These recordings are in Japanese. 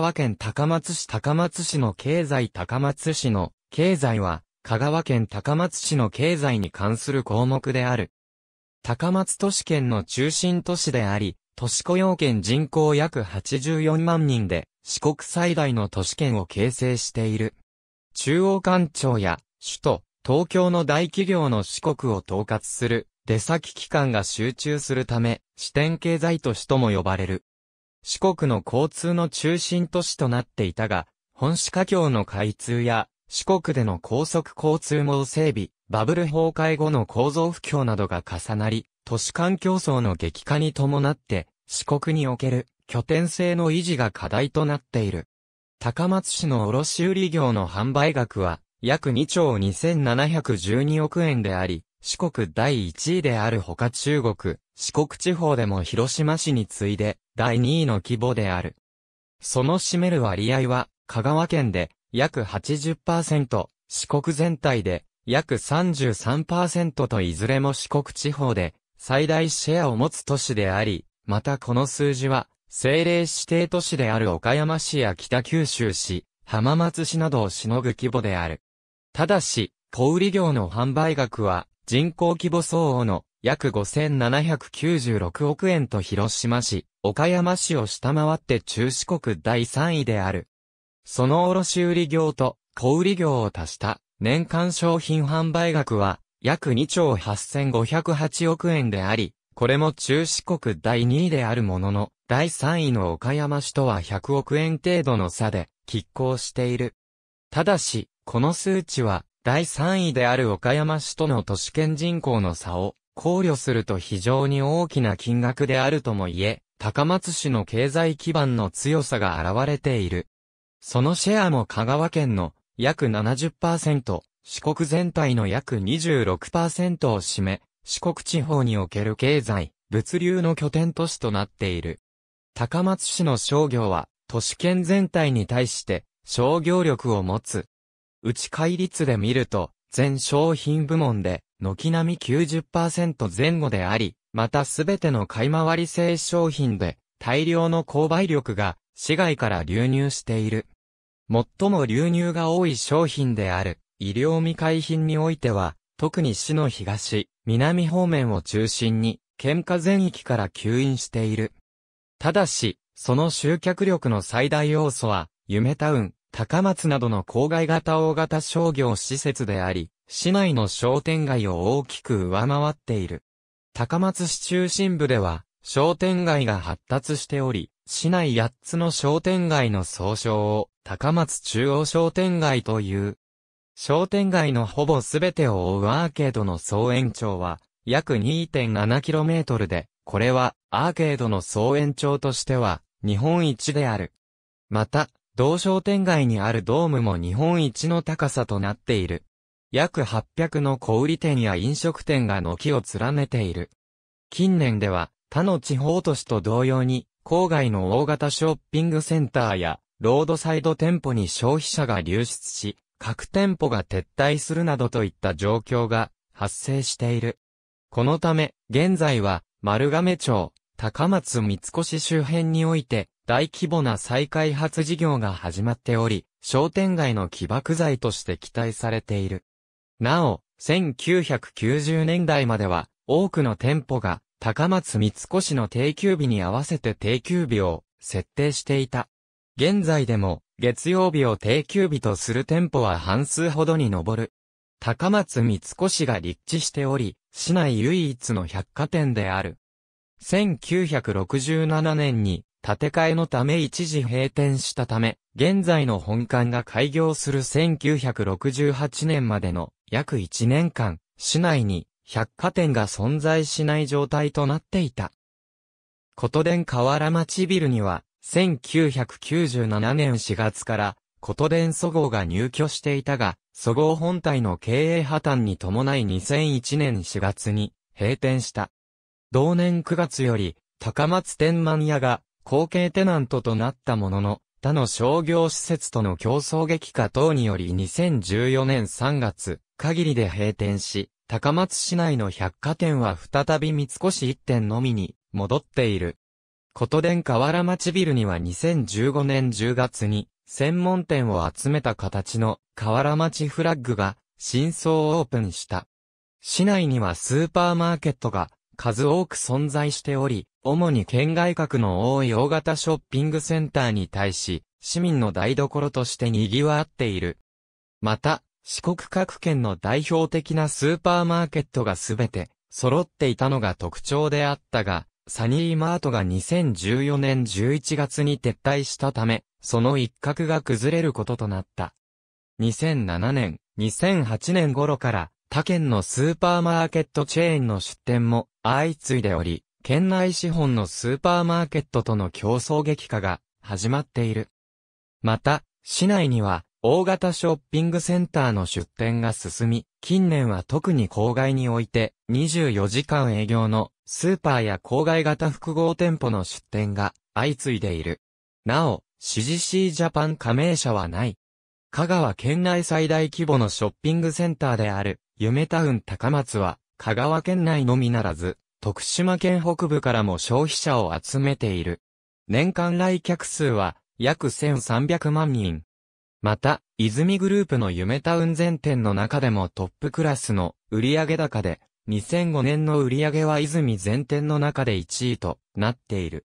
川県高松市高松市の経済高松市の経済は香川県高松市の経済に関する項目である。高松都市圏の中心都市であり、都市雇用圏人口約84万人で四国最大の都市圏を形成している。中央官庁や首都、東京の大企業の四国を統括する出先機関が集中するため、支店経済都市とも呼ばれる。四国の交通の中心都市となっていたが、本市華僑の開通や、四国での高速交通網整備、バブル崩壊後の構造不況などが重なり、都市間競争の激化に伴って、四国における拠点性の維持が課題となっている。高松市の卸売業の販売額は、約2兆2712億円であり、四国第1位であるほか中国、四国地方でも広島市に次いで、第2位の規模である。その占める割合は、香川県で約80%、四国全体で約33%といずれも四国地方で最大シェアを持つ都市であり、またこの数字は、政令指定都市である岡山市や北九州市、浜松市などをしのぐ規模である。ただし、小売業の販売額は、人口規模相応の約5796億円と広島市、岡山市を下回って中四国第3位である。その卸売業と小売業を足した年間商品販売額は約2兆8508億円であり、これも中四国第2位であるものの、第3位の岡山市とは100億円程度の差で、拮抗している。ただし、この数値は、第3位である岡山市との都市圏人口の差を考慮すると非常に大きな金額であるとも言え、高松市の経済基盤の強さが現れている。そのシェアも香川県の約70%、四国全体の約26%を占め、四国地方における経済、物流の拠点都市となっている。高松市の商業は、都市圏全体に対して、商業力を持つ。買い率で見ると、全商品部門で、軒並み90%前後であり、またすべての買い回り製商品で、大量の購買力が、市外から流入している。最も流入が多い商品である、医療未開品においては、特に市の東、南方面を中心に、喧嘩全域から吸引している。ただし、その集客力の最大要素は、夢タウン、高松などの郊外型大型商業施設であり、市内の商店街を大きく上回っている。高松市中心部では、商店街が発達しており、市内8つの商店街の総称を高松中央商店街という。商店街のほぼすべてを覆うアーケードの総延長は約 2.7km で、これはアーケードの総延長としては日本一である。また、同商店街にあるドームも日本一の高さとなっている。約800の小売店や飲食店が軒を連ねている。近年では、他の地方都市と同様に、郊外の大型ショッピングセンターや、ロードサイド店舗に消費者が流出し、各店舗が撤退するなどといった状況が発生している。このため、現在は、丸亀町、高松三越周辺において、大規模な再開発事業が始まっており、商店街の起爆剤として期待されている。なお、1990年代までは、多くの店舗が、高松三越の定休日に合わせて定休日を設定していた。現在でも、月曜日を定休日とする店舗は半数ほどに上る。高松三越が立地しており、市内唯一の百貨店である。1967年に建て替えのため一時閉店したため、現在の本館が開業する1968年までの約1年間、市内に百貨店が存在しない状態となっていた。琴電河原町ビルには、1997年4月から琴電そごが入居していたが、祖号本体の経営破綻に伴い2001年4月に閉店した。同年9月より、高松天満屋が後継テナントとなったものの、他の商業施設との競争激化等により2014年3月、限りで閉店し、高松市内の百貨店は再び三越一店のみに戻っている。琴電河原町ビルには2015年10月に専門店を集めた形の河原町フラッグが新装オープンした。市内にはスーパーマーケットが数多く存在しており、主に県外格の多い大型ショッピングセンターに対し、市民の台所として賑わっている。また、四国各県の代表的なスーパーマーケットがすべて揃っていたのが特徴であったが、サニーマートが2014年11月に撤退したため、その一角が崩れることとなった。2007年、2008年頃から他県のスーパーマーケットチェーンの出店も相次いでおり、県内資本のスーパーマーケットとの競争激化が始まっている。また、市内には大型ショッピングセンターの出店が進み、近年は特に郊外において24時間営業のスーパーや郊外型複合店舗の出店が相次いでいる。なお、CGC ジャパン加盟者はない。香川県内最大規模のショッピングセンターである夢タウン高松は、香川県内のみならず、徳島県北部からも消費者を集めている。年間来客数は、約1300万人。また、泉グループの夢タウン全店の中でもトップクラスの売上高で、2005年の売上は泉全店の中で1位となっている。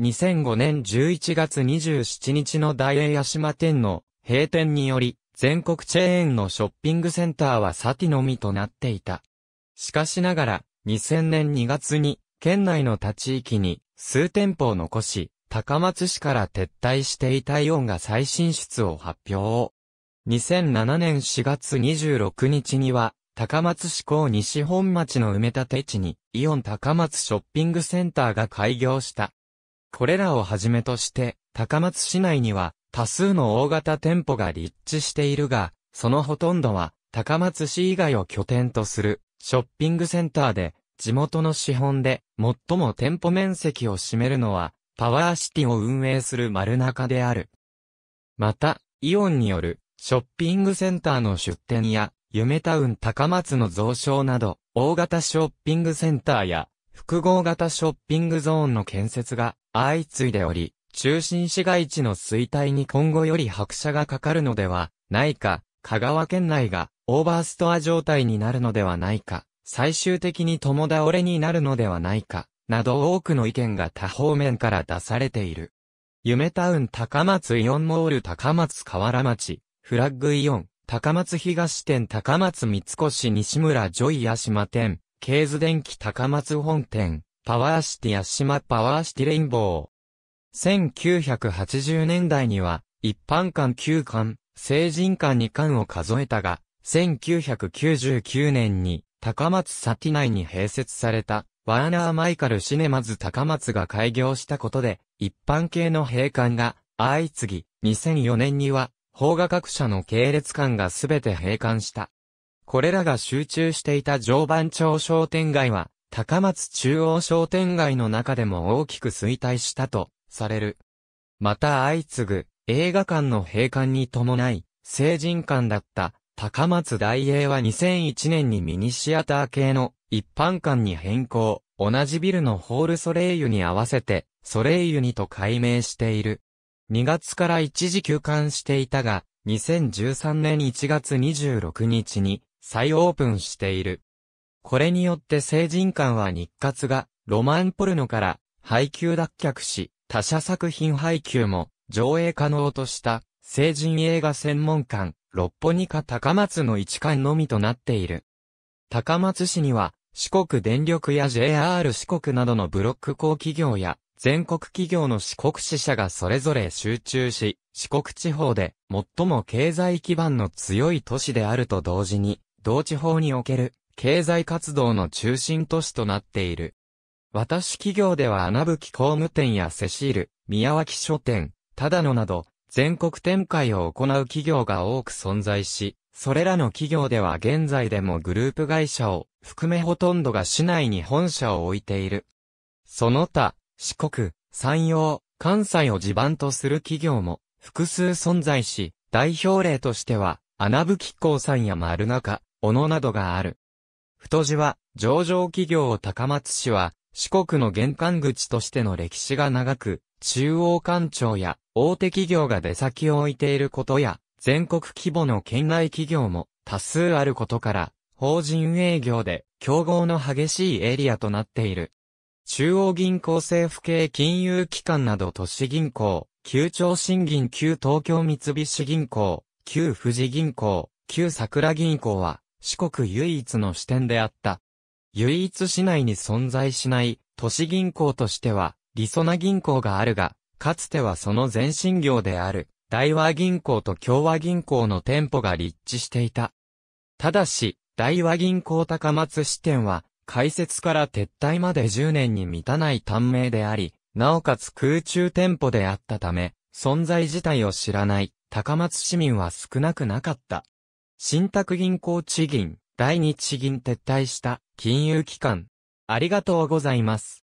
2005年11月27日の大江屋島店の閉店により、全国チェーンのショッピングセンターはサティのみとなっていた。しかしながら、2000年2月に、県内の他地域に数店舗を残し、高松市から撤退していたイオンが再進出を発表。2007年4月26日には、高松市港西本町の埋め立て地に、イオン高松ショッピングセンターが開業した。これらをはじめとして、高松市内には、多数の大型店舗が立地しているが、そのほとんどは高松市以外を拠点とするショッピングセンターで、地元の資本で最も店舗面積を占めるのは、パワーシティを運営する丸中である。また、イオンによるショッピングセンターの出店や、夢タウン高松の増床など、大型ショッピングセンターや、複合型ショッピングゾーンの建設が相次いでおり、中心市街地の衰退に今後より拍車がかかるのではないか、香川県内がオーバーストア状態になるのではないか、最終的に共倒れになるのではないか、など多くの意見が多方面から出されている。夢タウン高松イオンモール高松河原町、フラッグイオン、高松東店高松三越西村ジョイ屋島店、ケーズ電機高松本店、パワーシティ屋島パワーシティレインボー。1980年代には、一般館9館、成人館2館を数えたが、1999年に、高松サティ内に併設された、ワーナー・マイカル・シネマズ高松が開業したことで、一般系の閉館が相次ぎ、2004年には、邦画各社の系列館がすべて閉館した。これらが集中していた常磐町商店街は、高松中央商店街の中でも大きく衰退したとされる。また相次ぐ映画館の閉館に伴い、成人館だった高松大英は2001年にミニシアター系の一般館に変更、同じビルのホールソレイユに合わせて、ソレイユにと改名している。2月から一時休館していたが、2013年1月26日に再オープンしている。これによって成人館は日活がロマンポルノから配給脱却し、他社作品配給も上映可能とした成人映画専門館、六本木か高松の一館のみとなっている。高松市には四国電力や JR 四国などのブロック校企業や全国企業の四国支社がそれぞれ集中し、四国地方で最も経済基盤の強い都市であると同時に、同地方における経済活動の中心都市となっている。私企業では穴吹工務店やセシール、宮脇書店、ただのなど、全国展開を行う企業が多く存在し、それらの企業では現在でもグループ会社を含めほとんどが市内に本社を置いている。その他、四国、山陽、関西を地盤とする企業も複数存在し、代表例としては、穴吹工さんや丸中、小野などがある。太字は、上場企業を高松市は、四国の玄関口としての歴史が長く、中央官庁や大手企業が出先を置いていることや、全国規模の県内企業も多数あることから、法人営業で競合の激しいエリアとなっている。中央銀行政府系金融機関など都市銀行、旧長新銀旧東京三菱銀行、旧富士銀行、旧桜銀行は四国唯一の支店であった。唯一市内に存在しない都市銀行としては、りそな銀行があるが、かつてはその前身業である、大和銀行と共和銀行の店舗が立地していた。ただし、大和銀行高松支店は、開設から撤退まで10年に満たない短命であり、なおかつ空中店舗であったため、存在自体を知らない高松市民は少なくなかった。新宅銀行地銀、来日銀撤退した金融機関。ありがとうございます。